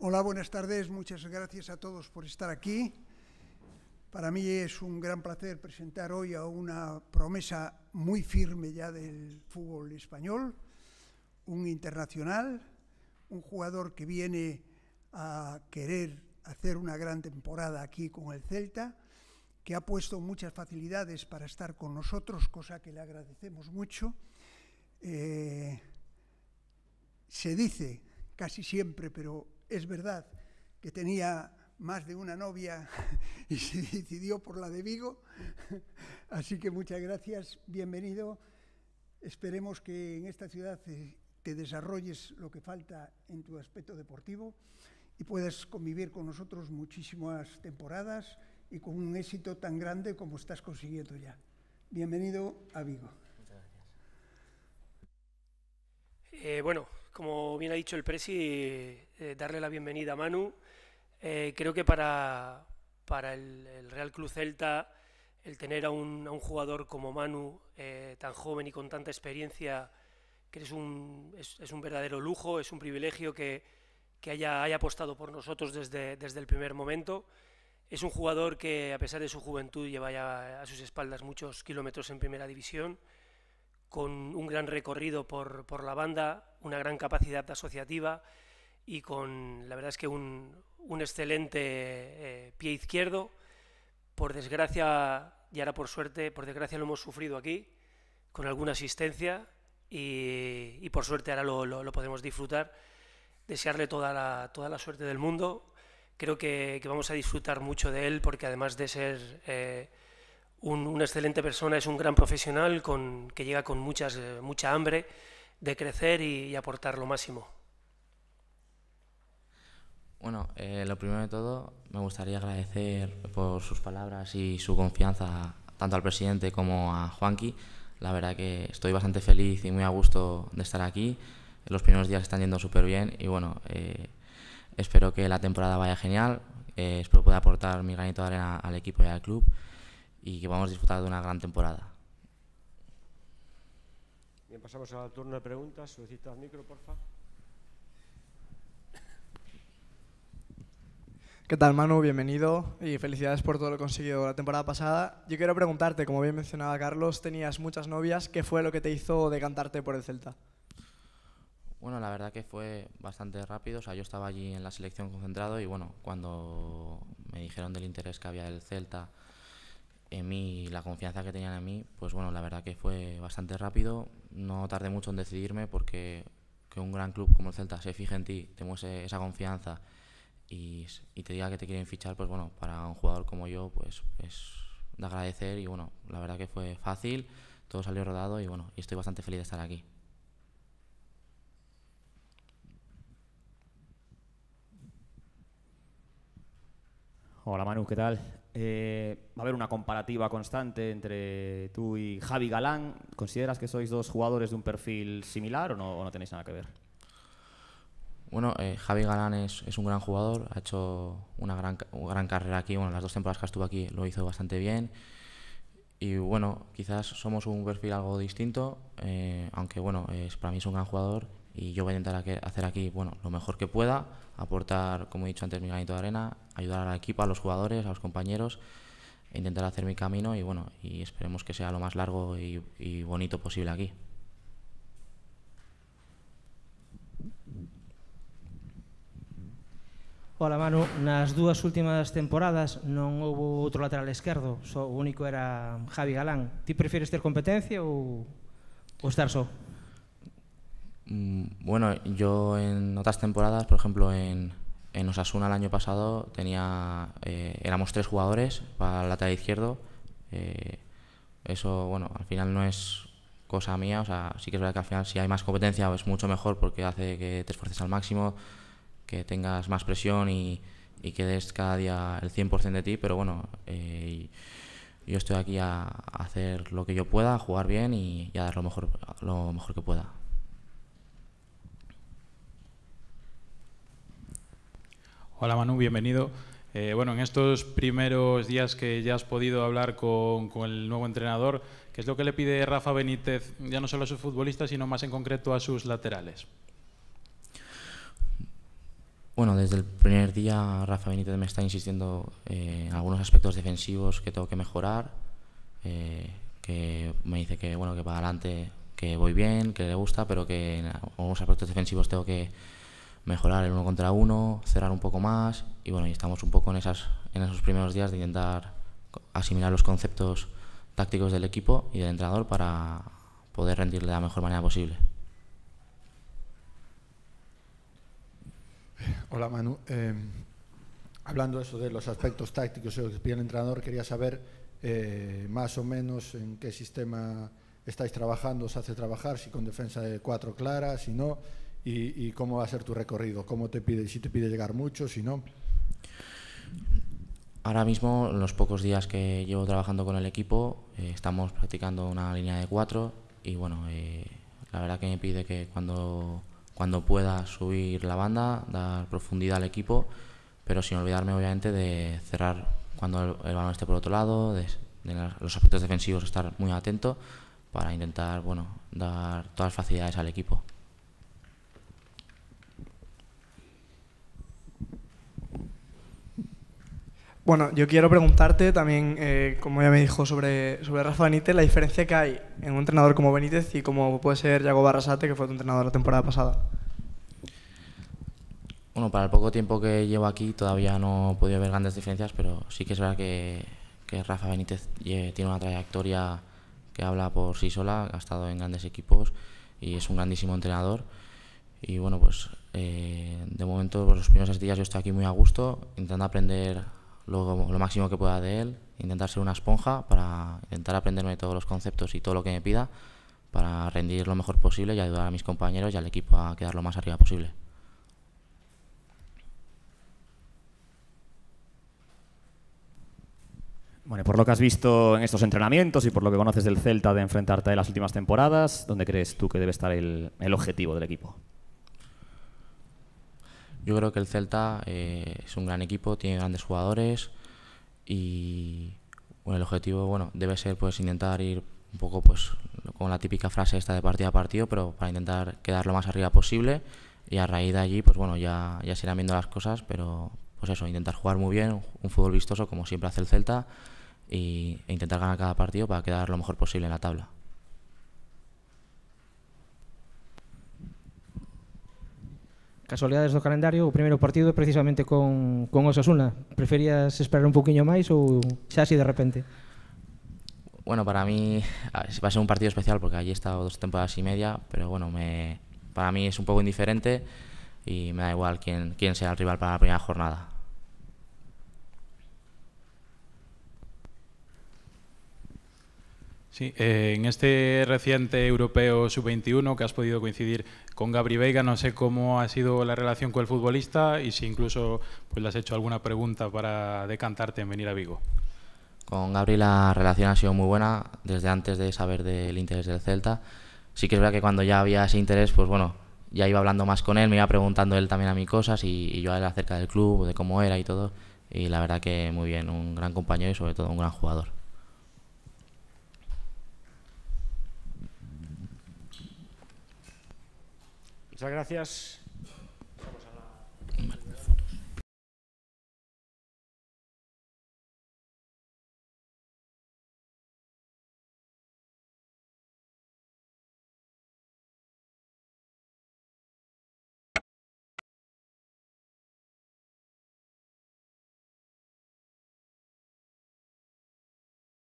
Hola, buenas tardes. Muchas gracias a todos por estar aquí. Para mí es un gran placer presentar hoy a una promesa muy firme ya del fútbol español, un internacional, un jugador que viene a querer hacer una gran temporada aquí con el Celta, que ha puesto muchas facilidades para estar con nosotros, cosa que le agradecemos mucho. Eh, se dice casi siempre, pero es verdad que tenía más de una novia y se decidió por la de Vigo. Así que muchas gracias, bienvenido. Esperemos que en esta ciudad eh, te desarrolles lo que falta en tu aspecto deportivo y puedas convivir con nosotros muchísimas temporadas y con un éxito tan grande como estás consiguiendo ya. Bienvenido a Vigo. Eh, bueno, como bien ha dicho el Presi, eh, darle la bienvenida a Manu. Eh, creo que para, para el, Real Club Celta, el tener a un, un jugador como Manu, eh, tan joven y con tanta experiencia, que es un, un verdadero lujo, es un privilegio que, que haya, haya, apostado por nosotros desde, desde el primer momento. Es un jugador que, a pesar de su juventud, lleva ya a sus espaldas muchos kilómetros en primera división con un gran recorrido por, por la banda, una gran capacidad asociativa y con, la verdad es que un, un excelente eh, pie izquierdo. Por desgracia, y ahora por suerte, por desgracia lo hemos sufrido aquí, con alguna asistencia y, y por suerte ahora lo, lo, podemos disfrutar. Desearle toda la, toda la suerte del mundo. Creo que, vamos a disfrutar mucho de él porque además de ser... Eh, un, una excelente persona, es un gran profesional con, que llega con muchas, eh, mucha hambre de crecer y, aportar lo máximo. Bueno, eh, lo primero de todo, me gustaría agradecer por sus palabras y su confianza tanto al presidente como a Juanqui. La verdad que estoy bastante feliz y muy a gusto de estar aquí. Los primeros días están yendo súper bien y bueno, eh, espero que la temporada vaya genial. espero poder aportar mi granito de arena al equipo y al club y que vamos a disfrutar de una gran temporada. Bien, pasamos al turno de preguntas. micro, porfa. ¿Qué tal, Manu? Bienvenido y felicidades por todo lo conseguido la temporada pasada. Yo quiero preguntarte, como bien mencionaba Carlos, tenías muchas novias. ¿Qué fue lo que te hizo decantarte por el Celta? Bueno, la verdad que fue bastante rápido. O sea, yo estaba allí en la selección concentrado y bueno, cuando me dijeron del interés que había del Celta en mí y la confianza que tenían en mí, pues bueno, la verdad que fue bastante rápido. No tardé mucho en decidirme porque que un gran club como el Celta se fije en ti, te muestre esa confianza y, te diga que te quieren fichar, pues bueno, para un jugador como yo, pues es de agradecer y bueno, la verdad que fue fácil, todo salió rodado y bueno, y estoy bastante feliz de estar aquí. Hola Manu, ¿qué tal? Eh, va a haber una comparativa constante entre tú y Javi Galán. ¿Consideras que sois dos jugadores de un perfil similar o no, tenéis nada que ver? Bueno, eh, Javi Galán es, un gran jugador, ha hecho una gran, gran carrera aquí, bueno, las dos temporadas que estuvo aquí lo hizo bastante bien. Y bueno, quizás somos un perfil algo distinto, eh, aunque bueno, para mí es un gran jugador y yo voy a intentar hacer aquí bueno, lo mejor que pueda, aportar, como he dicho antes, mi granito de arena, ayudar al equipo, a los jugadores, a los compañeros, intentar hacer mi camino y bueno, y esperemos que sea lo más largo y, y bonito posible aquí. Hola Manu, nas dúas últimas temporadas non houbo outro lateral esquerdo, só o único era Javi Galán. Ti prefires ter competencia ou, ou estar só? Mm, bueno, yo en otras temporadas, por ejemplo, en, Osasuna el año pasado tenía eh, éramos tres jugadores para el lateral izquierdo. Eh, eso, bueno, al final no es cosa mía. O sea, sí que es verdad que al final si hay más competencia es pues mucho mejor porque hace que te esfuerces al máximo, que tengas más presión y, que des cada día el 100% de ti. Pero bueno, eh, yo estoy aquí a, hacer lo que yo pueda, a jugar bien y, y a dar lo mejor, lo mejor que pueda. Hola Manu, bienvenido. Eh, bueno, en estos primeros días que ya has podido hablar con, el nuevo entrenador, ¿qué es lo que le pide Rafa Benítez, ya no solo a sus futbolistas, sino más en concreto a sus laterales? Bueno, desde el primer día Rafa Benítez me está insistiendo eh, en algunos aspectos defensivos que tengo que mejorar, eh, que me dice que bueno que para adelante que voy bien, que le gusta, pero que en algunos aspectos defensivos tengo que mejorar el uno contra uno, cerrar un poco más y bueno, y estamos un poco en, esas, en esos primeros días de intentar asimilar los conceptos tácticos del equipo y del entrenador para poder rendirle de la mejor manera posible. Eh, hola Manu, em, hablando eso de los aspectos tácticos y lo que pide el entrenador, quería saber eh, más o menos en qué sistema estáis trabajando, os hace trabajar, si con defensa de cuatro claras, si no, y, cómo va a ser tu recorrido, cómo te pide, si te pide llegar mucho, si no. Ahora mismo, en los pocos días que llevo trabajando con el equipo, eh, estamos practicando una línea de cuatro y bueno, eh, la verdad que me pide que cuando, cuando pueda subir la banda, dar profundidad al equipo, pero sin olvidarme obviamente de cerrar cuando el, balón esté por otro lado, de, los aspectos defensivos estar muy atento para intentar bueno, dar todas las facilidades al equipo. Bueno, yo quiero preguntarte también, eh, como ya me dijo sobre, sobre Rafa Benítez, la diferencia que hay en un entrenador como Benítez y como puede ser yago Barrasate, que fue tu entrenador la temporada pasada. Bueno, para el poco tiempo que llevo aquí todavía no he podido ver grandes diferencias, pero sí que es verdad que, Rafa Benítez tiene una trayectoria que habla por sí sola, ha estado en grandes equipos y es un grandísimo entrenador. Y bueno, pues eh, de momento, pues, los primeros días yo estoy aquí muy a gusto, intentando aprender lo, lo máximo que pueda de él, intentar ser una esponja para intentar aprenderme todos los conceptos y todo lo que me pida para rendir lo mejor posible y ayudar a mis compañeros y al equipo a quedar lo más arriba posible. Bueno, por lo que has visto en estos entrenamientos y por lo que conoces del Celta de enfrentarte a las últimas temporadas, ¿dónde crees tú que debe estar el objetivo del equipo? Yo creo que el Celta eh, es un gran equipo, tiene grandes jugadores y el objetivo bueno, debe ser pues intentar ir un poco pues con la típica frase esta de partido a partido, pero para intentar quedar lo más arriba posible y a raíz de allí pues bueno, ya, ya se irán viendo las cosas, pero pues eso, intentar jugar muy bien, un fútbol vistoso como siempre hace el Celta e intentar ganar cada partido para quedar lo mejor posible en la tabla. Casualidades do calendario, o primeiro partido é precisamente con, con Osasuna. Preferías esperar un poquinho máis ou xa así de repente? Bueno, para mí va a ser un partido especial porque allí he estado dos temporadas y media, pero bueno, me, para mí es un poco indiferente y me da igual quién, quién sea el rival para la primera jornada. Sí, eh, en este reciente europeo sub-21 que has podido coincidir con Gabri Veiga, no sé cómo ha sido la relación con el futbolista y si incluso pues, le has hecho alguna pregunta para decantarte en venir a Vigo. Con Gabri la relación ha sido muy buena desde antes de saber del interés del Celta. Sí que es verdad que cuando ya había ese interés, pues bueno, ya iba hablando más con él, me iba preguntando él también a mí cosas y, y yo a él acerca del club, de cómo era y todo. Y la verdad que muy bien, un gran compañero y sobre todo un gran jugador. Muchas gracias.